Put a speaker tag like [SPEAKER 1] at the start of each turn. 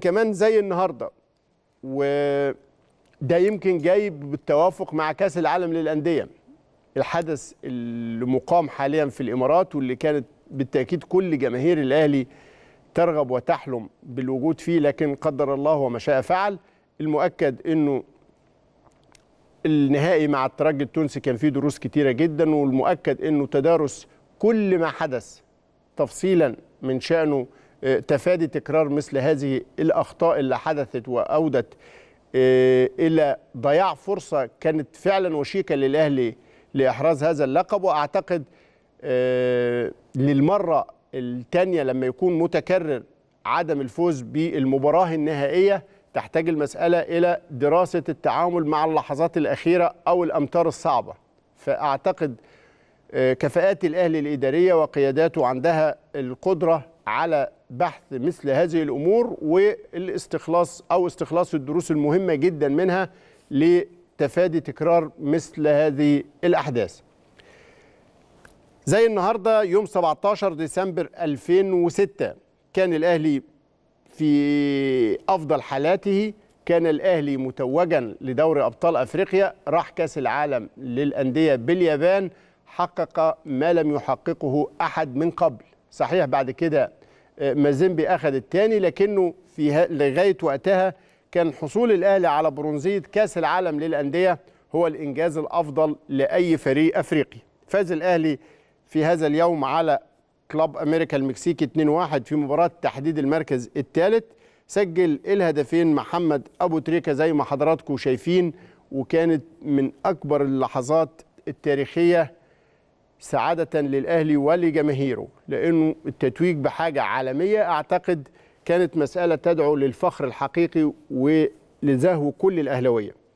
[SPEAKER 1] كمان زي النهارده وده يمكن جاي بالتوافق مع كاس العالم للانديه الحدث اللي مقام حاليا في الامارات واللي كانت بالتاكيد كل جماهير الاهلي ترغب وتحلم بالوجود فيه لكن قدر الله وما شاء فعل المؤكد انه النهائي مع الترجي التونسي كان فيه دروس كتيره جدا والمؤكد انه تدارس كل ما حدث تفصيلا من شانه آه، تفادي تكرار مثل هذه الاخطاء اللي حدثت واودت آه، الى ضياع فرصه كانت فعلا وشيكه للاهلي لاحراز هذا اللقب واعتقد آه، للمره الثانيه لما يكون متكرر عدم الفوز بالمباراه النهائيه تحتاج المساله الى دراسه التعامل مع اللحظات الاخيره او الامتار الصعبه فاعتقد كفاءات الاهلي الاداريه وقياداته عندها القدره على بحث مثل هذه الامور والاستخلاص او استخلاص الدروس المهمه جدا منها لتفادي تكرار مثل هذه الاحداث. زي النهارده يوم 17 ديسمبر 2006 كان الاهلي في افضل حالاته كان الاهلي متوجا لدوري ابطال افريقيا راح كاس العالم للانديه باليابان حقق ما لم يحققه احد من قبل صحيح بعد كده مازيمبي أخذ الثاني لكنه في لغاية وقتها كان حصول الأهلي على برونزية كأس العالم للأندية هو الإنجاز الأفضل لأي فريق أفريقي فاز الأهلي في هذا اليوم على كلوب أمريكا المكسيكي 2-1 في مباراة تحديد المركز الثالث سجل الهدفين محمد أبو تريكة زي ما حضراتكم شايفين وكانت من أكبر اللحظات التاريخية سعادة للأهلي ولجماهيره لأنه التتويج بحاجة عالمية أعتقد كانت مسألة تدعو للفخر الحقيقي ولزهو كل الأهلوية